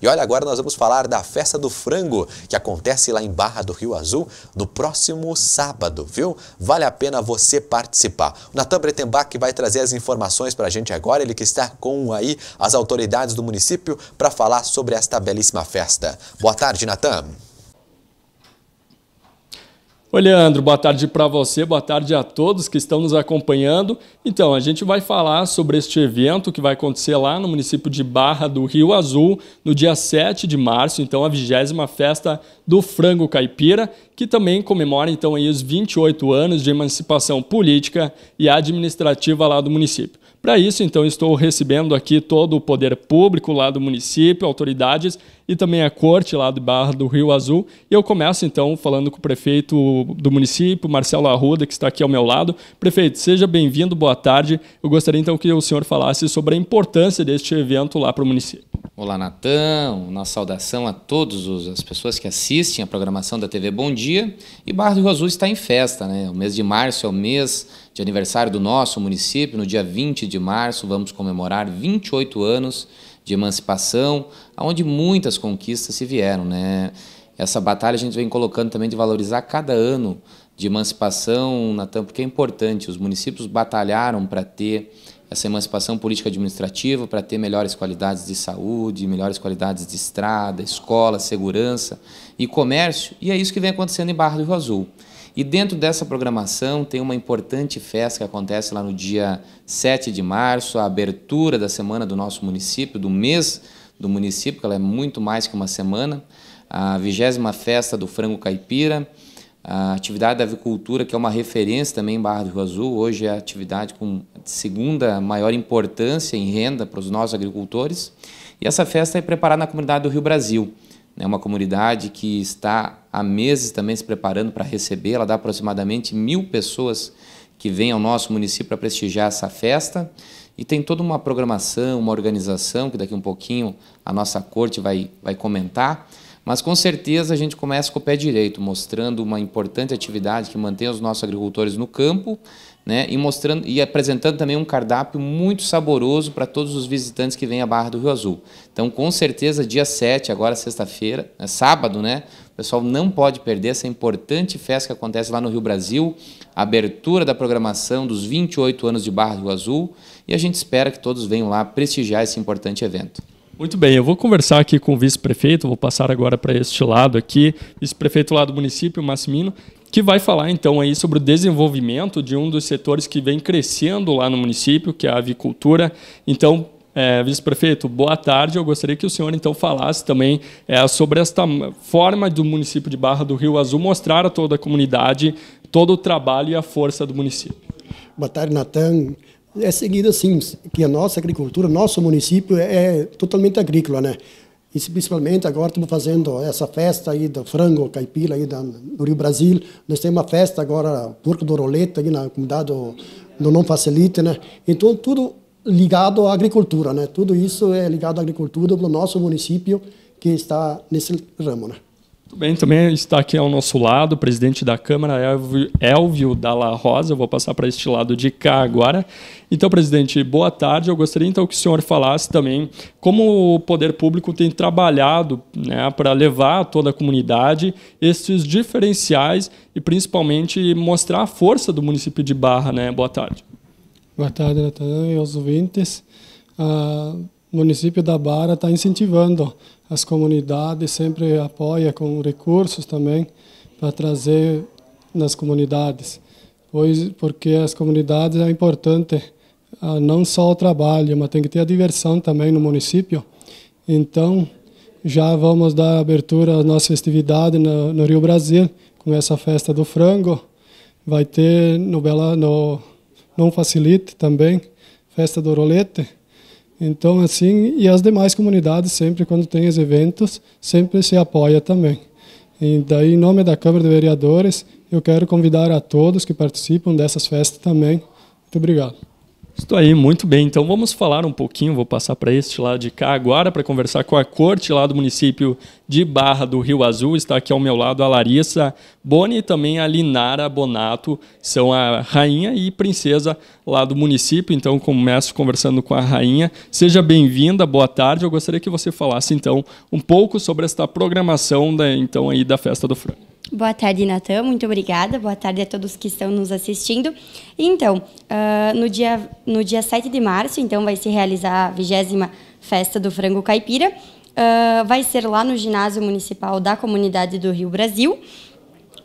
E olha, agora nós vamos falar da Festa do Frango, que acontece lá em Barra do Rio Azul no próximo sábado, viu? Vale a pena você participar. O Natan Bretenbach vai trazer as informações para a gente agora, ele que está com aí as autoridades do município para falar sobre esta belíssima festa. Boa tarde, Natan. Oi, Leandro, boa tarde para você, boa tarde a todos que estão nos acompanhando. Então, a gente vai falar sobre este evento que vai acontecer lá no município de Barra do Rio Azul, no dia 7 de março, então a vigésima festa do frango caipira, que também comemora então aí os 28 anos de emancipação política e administrativa lá do município. Para isso, então, estou recebendo aqui todo o poder público lá do município, autoridades e também a corte lá de Barra do Rio Azul. E eu começo, então, falando com o prefeito do município, Marcelo Arruda, que está aqui ao meu lado. Prefeito, seja bem-vindo, boa tarde. Eu gostaria, então, que o senhor falasse sobre a importância deste evento lá para o município. Olá, Natan. Uma saudação a todas as pessoas que assistem a programação da TV Bom Dia. E Barra do Rio Azul está em festa, né? O mês de março é o mês de aniversário do nosso município, no dia 20 de março, vamos comemorar 28 anos de emancipação, onde muitas conquistas se vieram. Né? Essa batalha a gente vem colocando também de valorizar cada ano de emancipação, Natan, porque é importante. Os municípios batalharam para ter essa emancipação política administrativa para ter melhores qualidades de saúde, melhores qualidades de estrada, escola, segurança e comércio. E é isso que vem acontecendo em Barra do Rio Azul. E dentro dessa programação tem uma importante festa que acontece lá no dia 7 de março, a abertura da semana do nosso município, do mês do município, que ela é muito mais que uma semana, a vigésima festa do frango caipira, a atividade da avicultura, que é uma referência também em Barra do Rio Azul, hoje é a atividade com segunda maior importância em renda para os nossos agricultores. E essa festa é preparada na comunidade do Rio Brasil. É uma comunidade que está há meses também se preparando para receber. Ela dá aproximadamente mil pessoas que vêm ao nosso município para prestigiar essa festa. E tem toda uma programação, uma organização, que daqui um pouquinho a nossa corte vai, vai comentar, mas com certeza a gente começa com o pé direito, mostrando uma importante atividade que mantém os nossos agricultores no campo, né? E mostrando e apresentando também um cardápio muito saboroso para todos os visitantes que vêm à Barra do Rio Azul. Então, com certeza, dia 7, agora sexta-feira, é sábado, né? O pessoal não pode perder essa importante festa que acontece lá no Rio Brasil, abertura da programação dos 28 anos de Barra do Rio Azul, e a gente espera que todos venham lá prestigiar esse importante evento. Muito bem, eu vou conversar aqui com o vice-prefeito, vou passar agora para este lado aqui, vice-prefeito lá do município, Massimino, que vai falar então aí sobre o desenvolvimento de um dos setores que vem crescendo lá no município, que é a avicultura. Então, é, vice-prefeito, boa tarde. Eu gostaria que o senhor então falasse também é, sobre esta forma do município de Barra do Rio Azul mostrar a toda a comunidade todo o trabalho e a força do município. Boa tarde, Natan é seguida assim, que a nossa agricultura, nosso município é, é totalmente agrícola, né? E principalmente agora estamos fazendo essa festa aí do frango caipira aí da, do Rio Brasil. Nós temos uma festa agora, porco do roleta aí na comunidade do, do Não Facilite, né? Então tudo ligado à agricultura, né? Tudo isso é ligado à agricultura do nosso município que está nesse ramo, né? Muito bem, também está aqui ao nosso lado o presidente da Câmara, Elvio, Dalla Rosa. Eu vou passar para este lado de cá agora. Então, presidente, boa tarde. Eu gostaria então que o senhor falasse também como o poder público tem trabalhado né, para levar a toda a comunidade esses diferenciais e principalmente mostrar a força do município de Barra. Né? Boa tarde. Boa tarde, Natan, e aos ouvintes. Uh o município da Barra está incentivando as comunidades, sempre apoia com recursos também para trazer nas comunidades, pois porque as comunidades é importante ah, não só o trabalho, mas tem que ter a diversão também no município. Então, já vamos dar abertura à nossa festividade no, no Rio Brasil, com essa festa do frango. Vai ter no Bela, no Não Facilite também, festa do rolete. Então, assim, e as demais comunidades, sempre quando tem os eventos, sempre se apoia também. E daí, em nome da Câmara de Vereadores, eu quero convidar a todos que participam dessas festas também. Muito obrigado. Estou aí, muito bem. Então vamos falar um pouquinho, vou passar para este lado de cá agora para conversar com a corte lá do município de Barra do Rio Azul. Está aqui ao meu lado a Larissa Boni e também a Linara Bonato, são a rainha e princesa lá do município. Então começo conversando com a rainha. Seja bem-vinda, boa tarde. Eu gostaria que você falasse então um pouco sobre esta programação da, então aí da Festa do Frango. Boa tarde, Natan. Muito obrigada. Boa tarde a todos que estão nos assistindo. Então, uh, no, dia, no dia 7 de março, então, vai se realizar a 20 Festa do Frango Caipira. Uh, vai ser lá no Ginásio Municipal da Comunidade do Rio Brasil.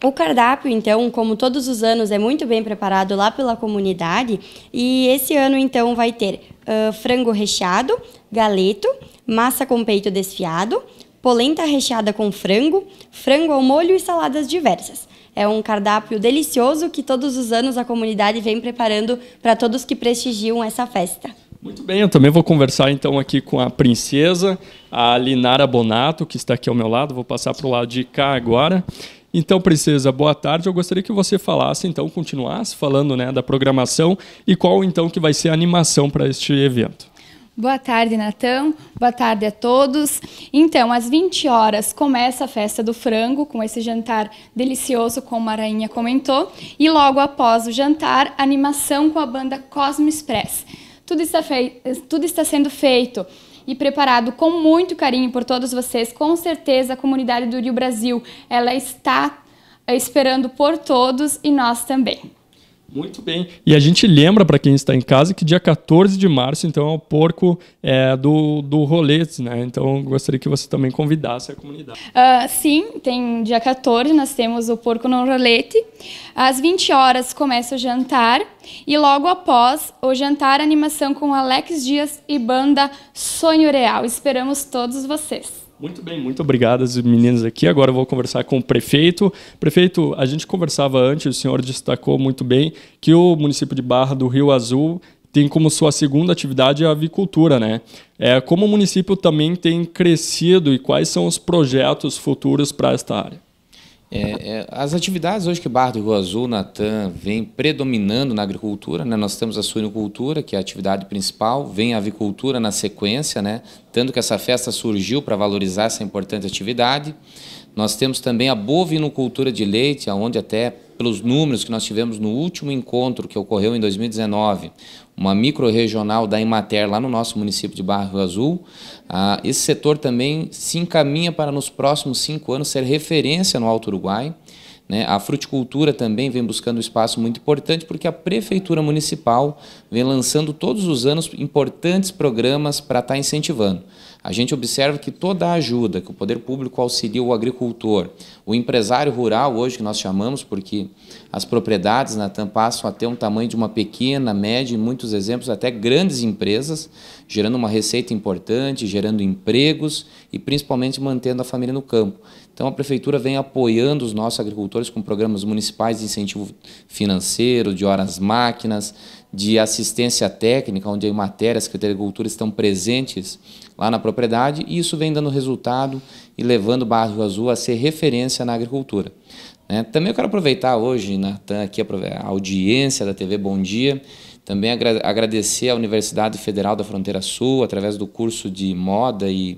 O cardápio, então, como todos os anos, é muito bem preparado lá pela comunidade. E esse ano, então, vai ter uh, frango recheado, galeto, massa com peito desfiado, polenta recheada com frango, frango ao molho e saladas diversas. É um cardápio delicioso que todos os anos a comunidade vem preparando para todos que prestigiam essa festa. Muito bem, eu também vou conversar então aqui com a princesa, a Linara Bonato, que está aqui ao meu lado. Vou passar para o lado de cá agora. Então, princesa, boa tarde. Eu gostaria que você falasse, então, continuasse falando né, da programação e qual então que vai ser a animação para este evento. Boa tarde, Natão. Boa tarde a todos. Então, às 20 horas começa a festa do frango, com esse jantar delicioso, como a Rainha comentou. E logo após o jantar, animação com a banda Cosmo Express. Tudo está, fei tudo está sendo feito e preparado com muito carinho por todos vocês. Com certeza, a comunidade do Rio Brasil, ela está eh, esperando por todos e nós também. Muito bem. E a gente lembra para quem está em casa que dia 14 de março, então, é o porco é, do, do Roletes, né? Então, gostaria que você também convidasse a comunidade. Uh, sim, tem dia 14, nós temos o porco no rolete. Às 20 horas começa o jantar e logo após o jantar, animação com Alex Dias e banda Sonho Real. Esperamos todos vocês. Muito bem, muito obrigado às meninas aqui. Agora eu vou conversar com o prefeito. Prefeito, a gente conversava antes, o senhor destacou muito bem que o município de Barra do Rio Azul tem como sua segunda atividade a avicultura, né? É, como o município também tem crescido e quais são os projetos futuros para esta área? É, é, as atividades hoje que Barra do Rio Azul, Natan, vem predominando na agricultura, né? nós temos a suinocultura, que é a atividade principal, vem a avicultura na sequência, né? tanto que essa festa surgiu para valorizar essa importante atividade. Nós temos também a bovinocultura de leite, onde até pelos números que nós tivemos no último encontro que ocorreu em 2019, uma micro-regional da Imater lá no nosso município de Barro Azul. Ah, esse setor também se encaminha para nos próximos cinco anos ser referência no Alto Uruguai. Né? A fruticultura também vem buscando um espaço muito importante porque a prefeitura municipal vem lançando todos os anos importantes programas para estar tá incentivando. A gente observa que toda a ajuda que o poder público auxilia o agricultor, o empresário rural, hoje que nós chamamos, porque as propriedades, na Tam passam a ter um tamanho de uma pequena, média, em muitos exemplos até grandes empresas, gerando uma receita importante, gerando empregos e principalmente mantendo a família no campo. Então a prefeitura vem apoiando os nossos agricultores com programas municipais de incentivo financeiro, de horas máquinas, de assistência técnica, onde matérias que a Agricultura estão presentes lá na propriedade, e isso vem dando resultado e levando Barro Azul a ser referência na agricultura. Né? Também eu quero aproveitar hoje, Natan, aqui a audiência da TV Bom Dia, também agradecer à Universidade Federal da Fronteira Sul, através do curso de moda e,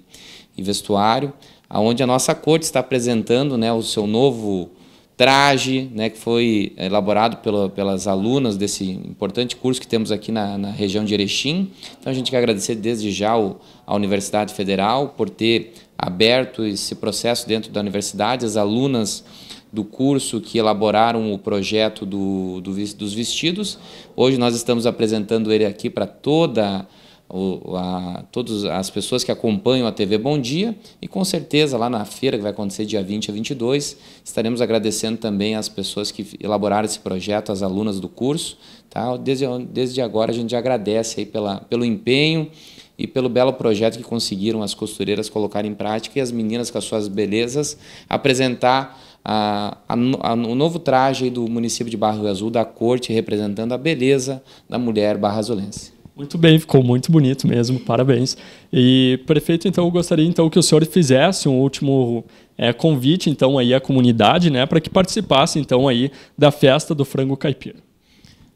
e vestuário, aonde a nossa corte está apresentando né, o seu novo traje, né, que foi eh, elaborado pelas alunas desse importante curso que temos aqui na, na, região de Erechim. Então a gente quer agradecer desde já o, a Universidade Federal por ter aberto esse processo dentro da universidade, as alunas do curso que elaboraram o projeto do, do dos vestidos. Hoje nós estamos apresentando ele aqui para toda a o, a, todas as pessoas que acompanham a TV Bom Dia e com certeza lá na feira que vai acontecer dia 20 a 22 estaremos agradecendo também as pessoas que elaboraram esse projeto, as alunas do curso. Tá? Desde, desde agora a gente agradece aí pela, pelo empenho e pelo belo projeto que conseguiram as costureiras colocar em prática e as meninas com as suas belezas apresentar o novo traje do município de Barro Azul da corte representando a beleza da mulher Barra Azulense muito bem, ficou muito bonito mesmo, parabéns. E, prefeito, então eu gostaria então que o senhor fizesse um último é, convite então aí à comunidade, né, para que participasse então aí da festa do frango caipira.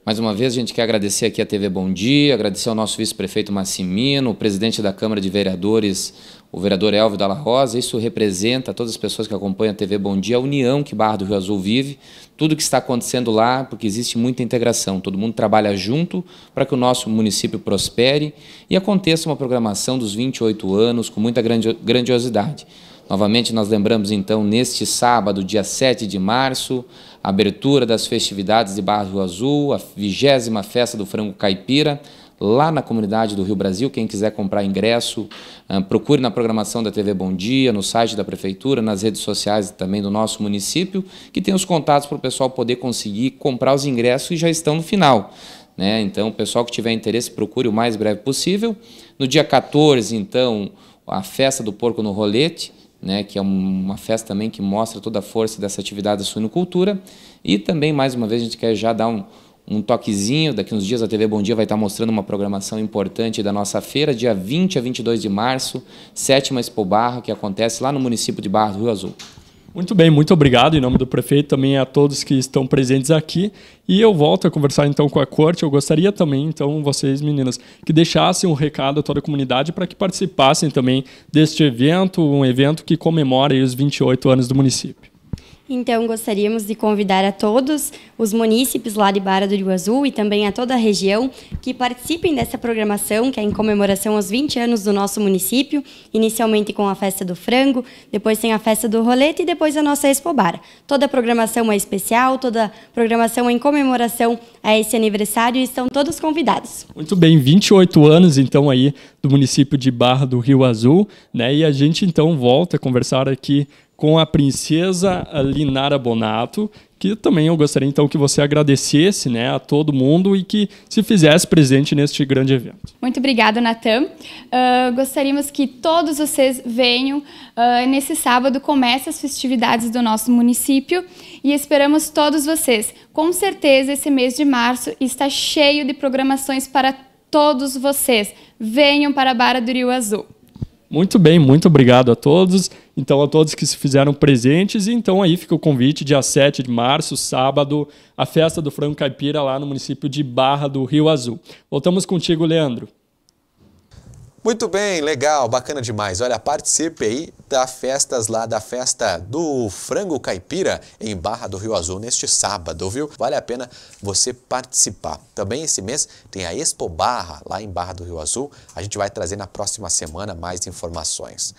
Mais uma vez, a gente quer agradecer aqui a TV Bom Dia, agradecer ao nosso vice-prefeito Massimino, o presidente da Câmara de Vereadores, o vereador Elvio Dalla Rosa, isso representa todas as pessoas que acompanham a TV Bom Dia, a união que Barra do Rio Azul vive, tudo que está acontecendo lá, porque existe muita integração, todo mundo trabalha junto para que o nosso município prospere e aconteça uma programação dos 28 anos com muita grandiosidade. Novamente, nós lembramos então, neste sábado, dia 7 de março, a abertura das festividades de Barra do Rio Azul, a vigésima festa do frango caipira, lá na comunidade do Rio Brasil. Quem quiser comprar ingresso, ah, procure na programação da TV Bom Dia, no site da Prefeitura, nas redes sociais também do nosso município, que tem os contatos para o pessoal poder conseguir comprar os ingressos que já estão no final. Né? Então, o pessoal que tiver interesse, procure o mais breve possível. No dia 14, então, a festa do porco no rolete, né, que é uma festa também que mostra toda a força dessa atividade da suinocultura. E também, mais uma vez, a gente quer já dar um, um toquezinho. Daqui uns dias a TV Bom Dia vai estar mostrando uma programação importante da nossa feira, dia 20 a 22 de março, sétima Expo Barra, que acontece lá no município de Barra do Rio Azul. Muito bem, muito obrigado em nome do prefeito, também a todos que estão presentes aqui. E eu volto a conversar então com a corte. Eu gostaria também, então, vocês meninas, que deixassem um recado a toda a comunidade para que participassem também deste evento, um evento que comemora os 28 anos do município. Então, gostaríamos de convidar a todos os munícipes lá de Barra do Rio Azul e também a toda a região que participem dessa programação, que é em comemoração aos 20 anos do nosso município, inicialmente com a Festa do Frango, depois tem a Festa do Rolete e depois a nossa Expobara. Toda a programação é especial, toda a programação é em comemoração a esse aniversário e estão todos convidados. Muito bem, 28 anos então aí do município de Barra do Rio Azul, né? E a gente então volta a conversar aqui com a princesa Linara Bonato, que também eu gostaria então que você agradecesse né, a todo mundo e que se fizesse presente neste grande evento. Muito obrigada, Natan. Uh, gostaríamos que todos vocês venham. Uh, nesse sábado começa as festividades do nosso município e esperamos todos vocês. Com certeza esse mês de março está cheio de programações para todos vocês. Venham para a Barra do Rio Azul. Muito bem, muito obrigado a todos. Então, a todos que se fizeram presentes. E então, aí fica o convite, dia 7 de março, sábado, a festa do Frango Caipira lá no município de Barra do Rio Azul. Voltamos contigo, Leandro. Muito bem, legal, bacana demais. Olha, participe aí da festas lá da festa do Frango Caipira em Barra do Rio Azul neste sábado, viu? Vale a pena você participar. Também esse mês tem a Expo Barra lá em Barra do Rio Azul. A gente vai trazer na próxima semana mais informações.